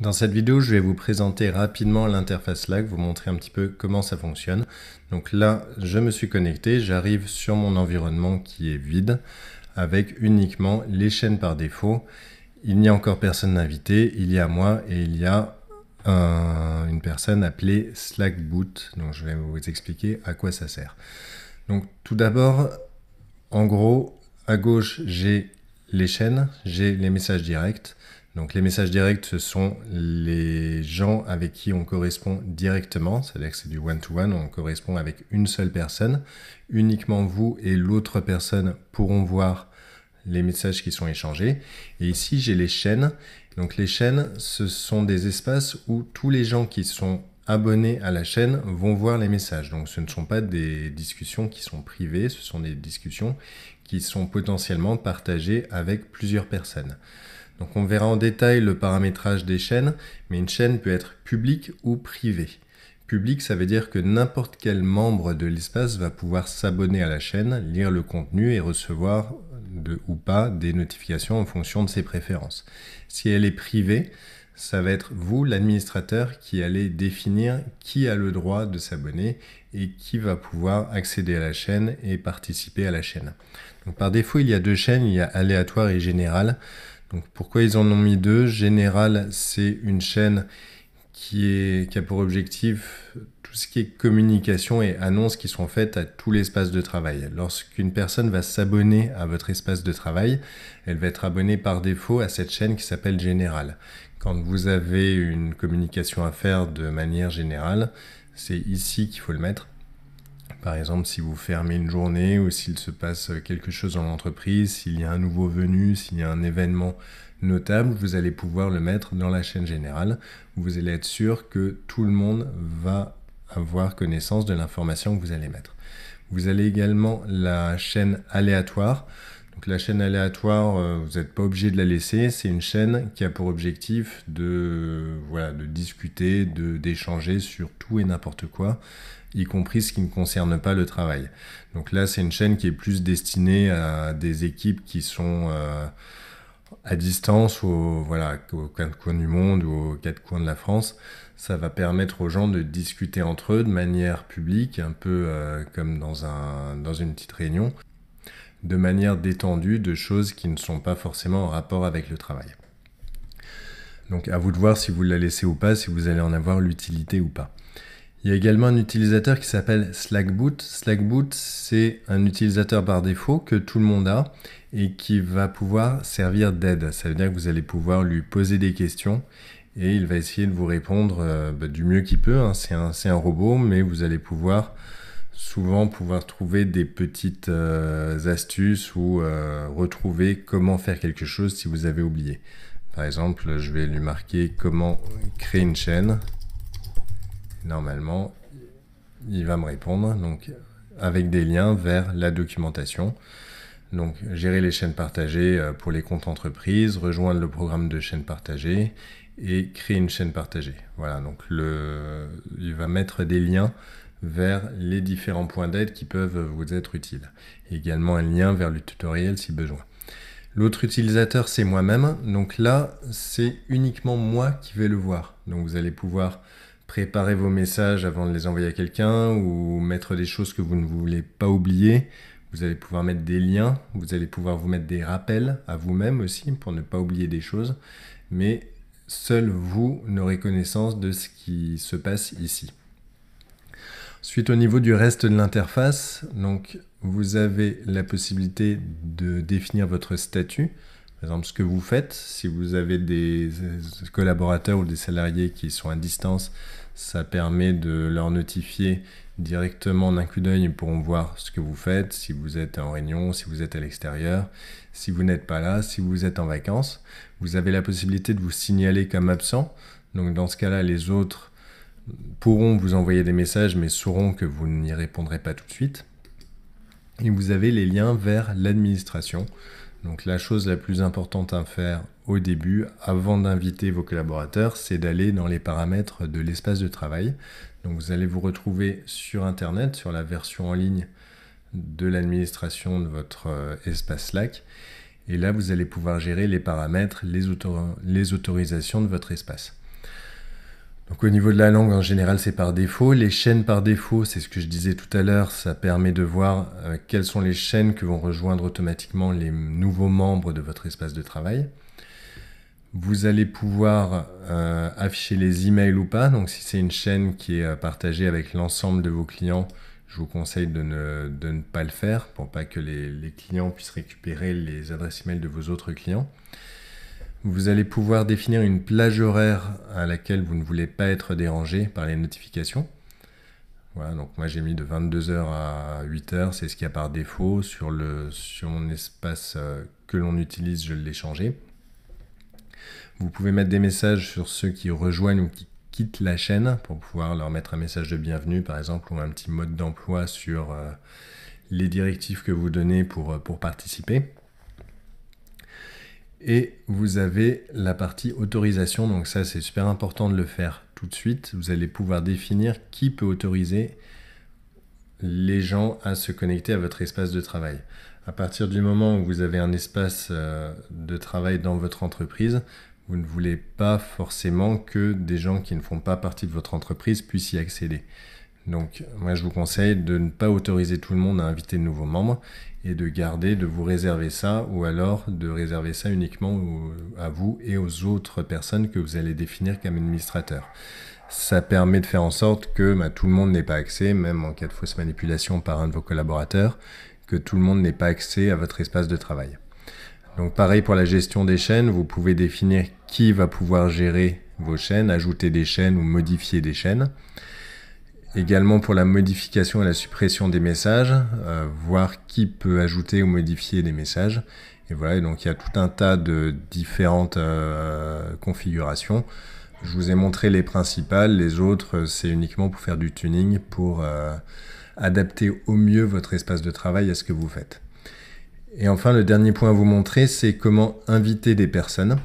Dans cette vidéo, je vais vous présenter rapidement l'interface Slack, vous montrer un petit peu comment ça fonctionne. Donc là, je me suis connecté, j'arrive sur mon environnement qui est vide, avec uniquement les chaînes par défaut. Il n'y a encore personne d'invité, il y a moi et il y a une personne appelée Slackboot. Donc je vais vous expliquer à quoi ça sert. Donc tout d'abord, en gros, à gauche, j'ai les chaînes, j'ai les messages directs, donc les messages directs, ce sont les gens avec qui on correspond directement, c'est-à-dire que c'est du one-to-one, on correspond avec une seule personne. Uniquement vous et l'autre personne pourront voir les messages qui sont échangés. Et ici, j'ai les chaînes. Donc les chaînes, ce sont des espaces où tous les gens qui sont abonnés à la chaîne vont voir les messages. Donc ce ne sont pas des discussions qui sont privées, ce sont des discussions qui sont potentiellement partagées avec plusieurs personnes. Donc on verra en détail le paramétrage des chaînes, mais une chaîne peut être publique ou privée. Public, ça veut dire que n'importe quel membre de l'espace va pouvoir s'abonner à la chaîne, lire le contenu et recevoir de, ou pas des notifications en fonction de ses préférences. Si elle est privée, ça va être vous, l'administrateur, qui allez définir qui a le droit de s'abonner et qui va pouvoir accéder à la chaîne et participer à la chaîne. par défaut, il y a deux chaînes, il y a aléatoire et générale. Donc pourquoi ils en ont mis deux Général, c'est une chaîne qui, est, qui a pour objectif tout ce qui est communication et annonces qui sont faites à tout l'espace de travail. Lorsqu'une personne va s'abonner à votre espace de travail, elle va être abonnée par défaut à cette chaîne qui s'appelle Général. Quand vous avez une communication à faire de manière générale, c'est ici qu'il faut le mettre. Par exemple, si vous fermez une journée ou s'il se passe quelque chose dans l'entreprise, s'il y a un nouveau venu, s'il y a un événement notable, vous allez pouvoir le mettre dans la chaîne générale. Vous allez être sûr que tout le monde va avoir connaissance de l'information que vous allez mettre. Vous allez également la chaîne aléatoire. Donc la chaîne aléatoire, euh, vous n'êtes pas obligé de la laisser. C'est une chaîne qui a pour objectif de, discuter, d'échanger sur tout et n'importe quoi, y compris ce qui ne concerne pas le travail. Donc là, c'est une chaîne qui est plus destinée à des équipes qui sont euh, à distance, au, voilà, aux quatre coins du monde ou aux quatre coins de la France. Ça va permettre aux gens de discuter entre eux de manière publique, un peu euh, comme dans une petite réunion de manière détendue de choses qui ne sont pas forcément en rapport avec le travail. Donc à vous de voir si vous la laissez ou pas, si vous allez en avoir l'utilité ou pas. Il y a également un utilisateur qui s'appelle Slackboot. Slackboot, c'est un utilisateur par défaut que tout le monde a et qui va pouvoir servir d'aide. Ça veut dire que vous allez pouvoir lui poser des questions et il va essayer de vous répondre euh, bah, du mieux qu'il peut. Hein. C'est un, robot, mais vous allez pouvoir souvent pouvoir trouver des petites euh, astuces ou euh, retrouver comment faire quelque chose si vous avez oublié. Par exemple, je vais lui marquer comment créer une chaîne. Normalement, il va me répondre donc avec des liens vers la documentation. Donc gérer les chaînes partagées euh, pour les comptes entreprises, rejoindre le programme de chaînes partagées et créer une chaîne partagée. Voilà, donc le, il va mettre des liens vers les différents points d'aide qui peuvent vous être utiles. également un lien vers le tutoriel si besoin. L'autre utilisateur, c'est moi-même. Donc là, c'est uniquement moi qui vais le voir. Donc vous allez pouvoir préparer vos messages avant de les envoyer à quelqu'un ou mettre des choses que vous ne voulez pas oublier. Vous allez pouvoir mettre des liens, vous allez pouvoir vous mettre des rappels à vous-même aussi pour ne pas oublier des choses. Mais seul vous n'aurez connaissance de ce qui se passe ici. Suite au niveau du reste de l'interface, donc vous avez la possibilité de définir votre statut, par exemple ce que vous faites. Si vous avez des collaborateurs ou des salariés qui sont à distance, ça permet de leur notifier directement d'un coup d'œil, ils pourront voir ce que vous faites, si vous êtes en réunion, si vous êtes à l'extérieur, si vous n'êtes pas là, si vous êtes en vacances. Vous avez la possibilité de vous signaler comme absent. Donc dans ce cas-là, les autres pourront vous envoyer des messages mais sauront que vous n'y répondrez pas tout de suite. Et vous avez les liens vers l'administration. Donc la chose la plus importante à faire au début, avant d'inviter vos collaborateurs, c'est d'aller dans les paramètres de l'espace de travail. Donc vous allez vous retrouver sur Internet, sur la version en ligne de l'administration de votre euh, espace Slack. Et là, vous allez pouvoir gérer les paramètres, les autorisations de votre espace. Donc au niveau de la langue, en général, c'est par défaut. Les chaînes par défaut, c'est ce que je disais tout à l'heure, ça permet de voir euh, quelles sont les chaînes que vont rejoindre automatiquement les nouveaux membres de votre espace de travail. Vous allez pouvoir euh, afficher les emails ou pas. Donc si c'est une chaîne qui est euh, partagée avec l'ensemble de vos clients, je vous conseille de ne, pas le faire pour pas que les, les clients puissent récupérer les adresses emails de vos autres clients. Vous allez pouvoir définir une plage horaire à laquelle vous ne voulez pas être dérangé par les notifications. Voilà, donc moi j'ai mis de 22h à 8h, c'est ce qu'il y a par défaut. Sur, le, sur mon espace euh, que l'on utilise, je l'ai changé. Vous pouvez mettre des messages sur ceux qui rejoignent ou qui quittent la chaîne pour pouvoir leur mettre un message de bienvenue par exemple ou un petit mode d'emploi sur euh, les directives que vous donnez pour, euh, pour participer. Et vous avez la partie autorisation, donc ça c'est super important de le faire tout de suite. Vous allez pouvoir définir qui peut autoriser les gens à se connecter à votre espace de travail. À partir du moment où vous avez un espace euh, de travail dans votre entreprise, vous ne voulez pas forcément que des gens qui ne font pas partie de votre entreprise puissent y accéder. Donc, moi, je vous conseille de ne pas autoriser tout le monde à inviter de nouveaux membres et de garder, de vous réserver ça ou alors de réserver ça uniquement à vous et aux autres personnes que vous allez définir comme administrateurs. Ça permet de faire en sorte que bah, tout le monde n'ait pas accès, même en cas de fausse manipulation par un de vos collaborateurs, que tout le monde n'ait pas accès à votre espace de travail. Donc pareil pour la gestion des chaînes, vous pouvez définir qui va pouvoir gérer vos chaînes, ajouter des chaînes ou modifier des chaînes. Également pour la modification et la suppression des messages, euh, voir qui peut ajouter ou modifier des messages. Et voilà, donc il y a tout un tas de différentes euh, configurations. Je vous ai montré les principales, les autres euh, c'est uniquement pour faire du tuning, pour adapter au mieux votre espace de travail à ce que vous faites. Et enfin, le dernier point à vous montrer, c'est comment inviter des personnes.